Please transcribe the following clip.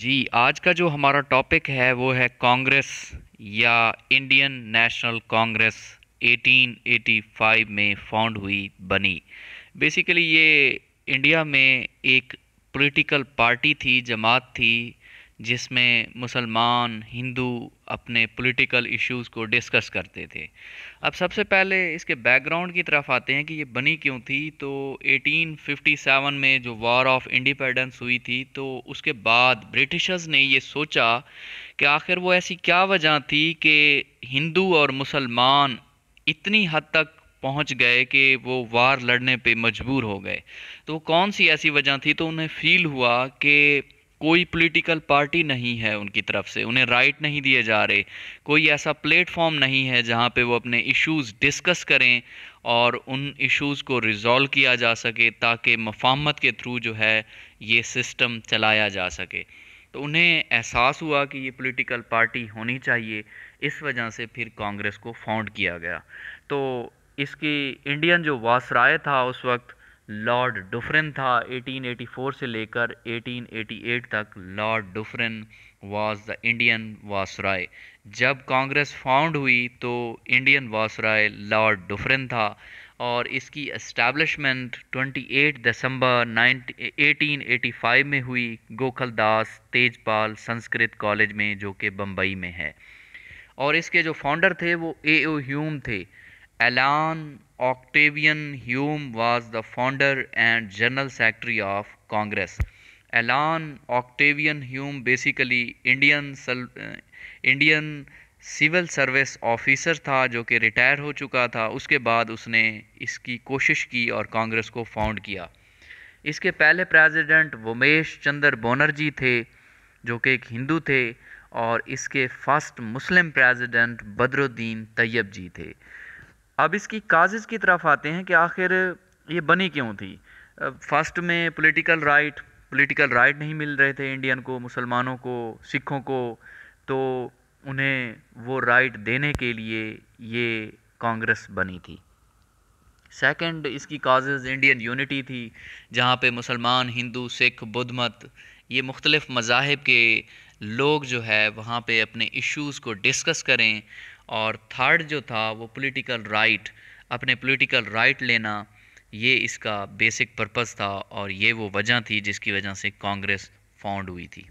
जी आज का जो हमारा टॉपिक है वो है कांग्रेस या इंडियन नेशनल कांग्रेस 1885 में फाउंड हुई बनी बेसिकली ये इंडिया में एक पॉलिटिकल पार्टी थी जमात थी जिसमें मुसलमान हिंदू अपने पॉलिटिकल इश्यूज़ को डिस्कस करते थे अब सबसे पहले इसके बैकग्राउंड की तरफ आते हैं कि ये बनी क्यों थी तो 1857 में जो वॉर ऑफ इंडिपेंडेंस हुई थी तो उसके बाद ब्रिटिशर्स ने ये सोचा कि आखिर वो ऐसी क्या वजह थी कि हिंदू और मुसलमान इतनी हद तक पहुंच गए कि वो वार लड़ने पे मजबूर हो गए तो वो कौन सी ऐसी वजह थी तो उन्हें फील हुआ कि कोई पॉलिटिकल पार्टी नहीं है उनकी तरफ से उन्हें राइट नहीं दिए जा रहे कोई ऐसा प्लेटफॉर्म नहीं है जहां पे वो अपने इश्यूज डिस्कस करें और उन इश्यूज को रिजॉल्व किया जा सके ताकि मफामत के थ्रू जो है ये सिस्टम चलाया जा सके तो उन्हें एहसास हुआ कि ये पॉलिटिकल पार्टी होनी चाहिए इस वजह से फिर कांग्रेस को फाउंड किया गया तो इसकी इंडियन जो वासराय था उस वक्त लॉर्ड डुफरेन था 1884 से लेकर 1888 तक Lord Dufferin was the Indian viceroy जब कांग्रेस फाउंड हुई तो इंडियन वासराय लॉर्ड डुफरेन था और इसकी इस्टेब्लिशमेंट 28 दिसंबर 1885 में हुई गोखल दास तेजपाल संस्कृत कॉलेज में जो कि बम्बई में है और इसके जो फाउंडर थे वो ए ओ ह्यूम थे Allan Octavian Hume was the founder and general secretary of Congress Allan Octavian Hume basically Indian Indian civil service officer था जो कि रिटायर हो चुका था उसके बाद उसने इसकी कोशिश की और कांग्रेस को फाउंड किया इसके पहले प्रेसिडेंट वोमेश चंद्र बोनर्जी थे जो कि एक हिंदू थे और इसके first Muslim president Badruddin Tyabji थे अब इसकी काजेज़ की तरफ आते हैं कि आखिर ये बनी क्यों थी फर्स्ट में पॉलिटिकल राइट पॉलिटिकल राइट नहीं मिल रहे थे इंडियन को मुसलमानों को सिखों को तो उन्हें वो राइट देने के लिए ये कांग्रेस बनी थी सेकंड इसकी काजेज़ इंडियन यूनिटी थी जहाँ पे मुसलमान हिंदू सिख बुद्ध मत ये मुख्तलिफ़ मजाहब के लोग जो है वहाँ पे अपने इश्यूज़ को डिस्कस करें और थर्ड जो था वो पॉलिटिकल राइट अपने पॉलिटिकल राइट लेना ये इसका बेसिक पर्पस था और ये वो वजह थी जिसकी वजह से कांग्रेस फाउंड हुई थी